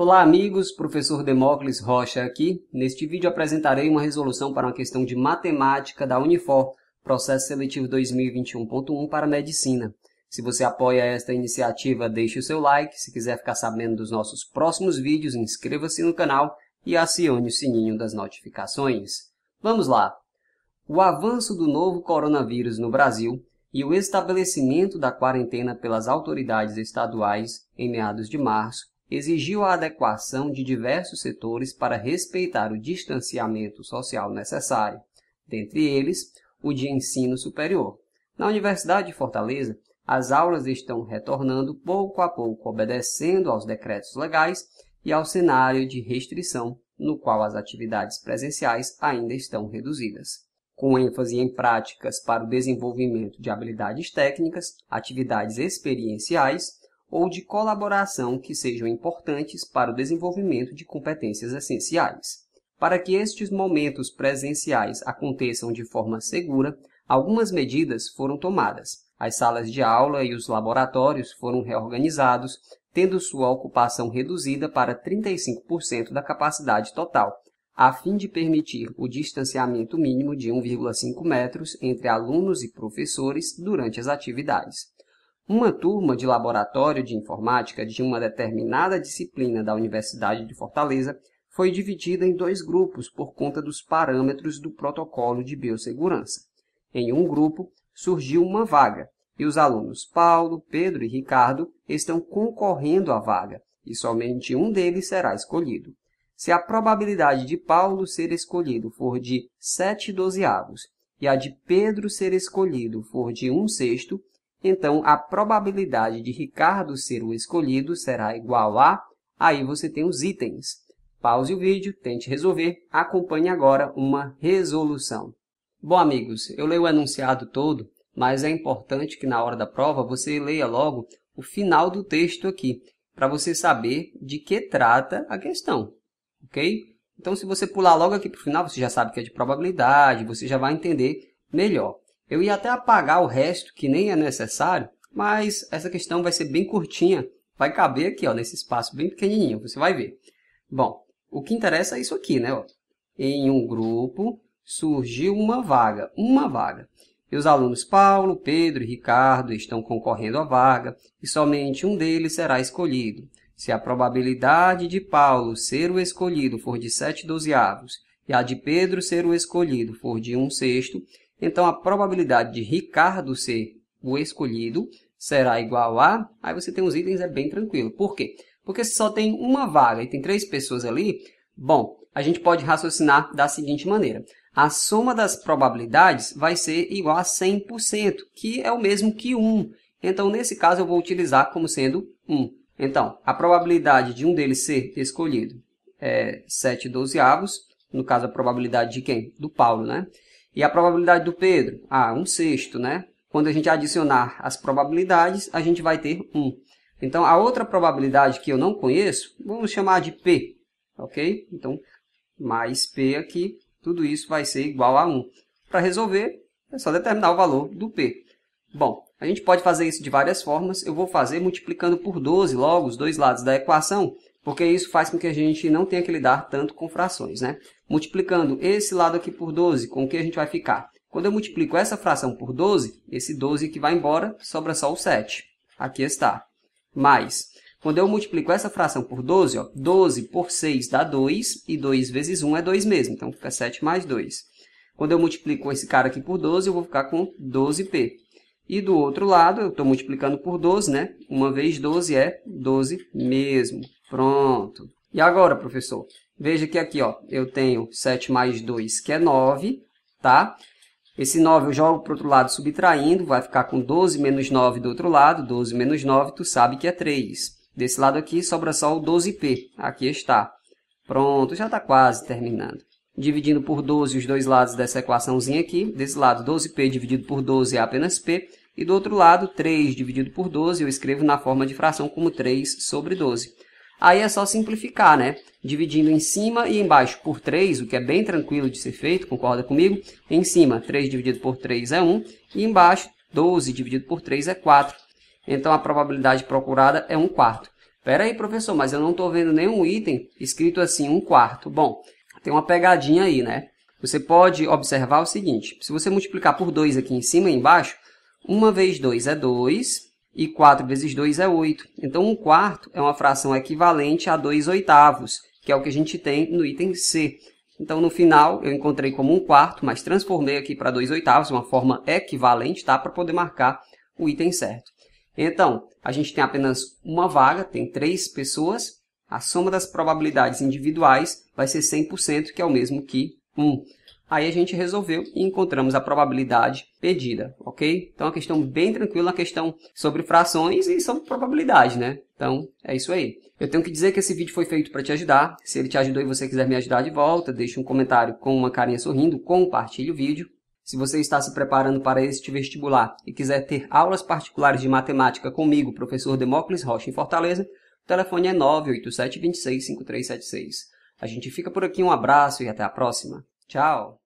Olá amigos, professor Demócles Rocha aqui. Neste vídeo apresentarei uma resolução para uma questão de matemática da Unifor, processo seletivo 2021.1 para medicina. Se você apoia esta iniciativa, deixe o seu like. Se quiser ficar sabendo dos nossos próximos vídeos, inscreva-se no canal e acione o sininho das notificações. Vamos lá! O avanço do novo coronavírus no Brasil e o estabelecimento da quarentena pelas autoridades estaduais em meados de março exigiu a adequação de diversos setores para respeitar o distanciamento social necessário, dentre eles o de ensino superior. Na Universidade de Fortaleza, as aulas estão retornando pouco a pouco, obedecendo aos decretos legais e ao cenário de restrição, no qual as atividades presenciais ainda estão reduzidas. Com ênfase em práticas para o desenvolvimento de habilidades técnicas, atividades experienciais, ou de colaboração que sejam importantes para o desenvolvimento de competências essenciais. Para que estes momentos presenciais aconteçam de forma segura, algumas medidas foram tomadas. As salas de aula e os laboratórios foram reorganizados, tendo sua ocupação reduzida para 35% da capacidade total, a fim de permitir o distanciamento mínimo de 1,5 metros entre alunos e professores durante as atividades. Uma turma de laboratório de informática de uma determinada disciplina da Universidade de Fortaleza foi dividida em dois grupos por conta dos parâmetros do protocolo de biossegurança. Em um grupo, surgiu uma vaga, e os alunos Paulo, Pedro e Ricardo estão concorrendo à vaga, e somente um deles será escolhido. Se a probabilidade de Paulo ser escolhido for de 7 dozeavos e a de Pedro ser escolhido for de 1 sexto, então, a probabilidade de Ricardo ser o escolhido será igual a... Aí você tem os itens. Pause o vídeo, tente resolver, acompanhe agora uma resolução. Bom, amigos, eu leio o enunciado todo, mas é importante que na hora da prova você leia logo o final do texto aqui, para você saber de que trata a questão, ok? Então, se você pular logo aqui para o final, você já sabe que é de probabilidade, você já vai entender melhor. Eu ia até apagar o resto, que nem é necessário, mas essa questão vai ser bem curtinha. Vai caber aqui, ó, nesse espaço bem pequenininho, você vai ver. Bom, o que interessa é isso aqui, né? Ó. Em um grupo surgiu uma vaga, uma vaga. E os alunos Paulo, Pedro e Ricardo estão concorrendo à vaga e somente um deles será escolhido. Se a probabilidade de Paulo ser o escolhido for de 7 dozeavos e a de Pedro ser o escolhido for de 1 sexto, então, a probabilidade de Ricardo ser o escolhido será igual a... Aí você tem os itens, é bem tranquilo. Por quê? Porque se só tem uma vaga e tem três pessoas ali, bom, a gente pode raciocinar da seguinte maneira. A soma das probabilidades vai ser igual a 100%, que é o mesmo que 1. Então, nesse caso, eu vou utilizar como sendo 1. Então, a probabilidade de um deles ser escolhido é 7 dozeavos. No caso, a probabilidade de quem? Do Paulo, né? E a probabilidade do Pedro? Ah, um sexto, né? Quando a gente adicionar as probabilidades, a gente vai ter 1. Então, a outra probabilidade que eu não conheço, vamos chamar de P, ok? Então, mais P aqui, tudo isso vai ser igual a 1. Para resolver, é só determinar o valor do P. Bom, a gente pode fazer isso de várias formas. Eu vou fazer multiplicando por 12 logo os dois lados da equação, porque isso faz com que a gente não tenha que lidar tanto com frações, né? Multiplicando esse lado aqui por 12, com o que a gente vai ficar? Quando eu multiplico essa fração por 12, esse 12 que vai embora, sobra só o 7. Aqui está. Mais, quando eu multiplico essa fração por 12, ó, 12 por 6 dá 2, e 2 vezes 1 é 2 mesmo, então fica 7 mais 2. Quando eu multiplico esse cara aqui por 12, eu vou ficar com 12p. E do outro lado, eu estou multiplicando por 12, né? Uma vez 12 é 12 mesmo. Pronto. E agora, professor? Veja que aqui, ó, eu tenho 7 mais 2, que é 9, tá? Esse 9 eu jogo para o outro lado subtraindo, vai ficar com 12 menos 9 do outro lado, 12 menos 9, tu sabe que é 3. Desse lado aqui sobra só o 12p, aqui está. Pronto, já está quase terminando. Dividindo por 12 os dois lados dessa equaçãozinha aqui, desse lado 12p dividido por 12 é apenas p, e do outro lado, 3 dividido por 12, eu escrevo na forma de fração como 3 sobre 12. Aí é só simplificar, né? Dividindo em cima e embaixo por 3, o que é bem tranquilo de ser feito, concorda comigo? Em cima, 3 dividido por 3 é 1, e embaixo, 12 dividido por 3 é 4. Então, a probabilidade procurada é 1 quarto. Pera aí, professor, mas eu não estou vendo nenhum item escrito assim, 1 quarto. Bom, tem uma pegadinha aí, né? Você pode observar o seguinte, se você multiplicar por 2 aqui em cima e embaixo, 1 vezes 2 é 2 e 4 vezes 2 é 8. Então, 1 quarto é uma fração equivalente a 2 oitavos, que é o que a gente tem no item C. Então, no final, eu encontrei como 1 quarto, mas transformei aqui para 2 oitavos, uma forma equivalente, tá? Para poder marcar o item certo. Então, a gente tem apenas uma vaga, tem três pessoas. A soma das probabilidades individuais vai ser 100%, que é o mesmo que 1. Aí a gente resolveu e encontramos a probabilidade pedida, ok? Então, a é uma questão bem tranquila, uma questão sobre frações e sobre probabilidade, né? Então, é isso aí. Eu tenho que dizer que esse vídeo foi feito para te ajudar. Se ele te ajudou e você quiser me ajudar de volta, deixe um comentário com uma carinha sorrindo, compartilhe o vídeo. Se você está se preparando para este vestibular e quiser ter aulas particulares de matemática comigo, professor Demócles Rocha, em Fortaleza, o telefone é 987265376. A gente fica por aqui, um abraço e até a próxima. Tchau!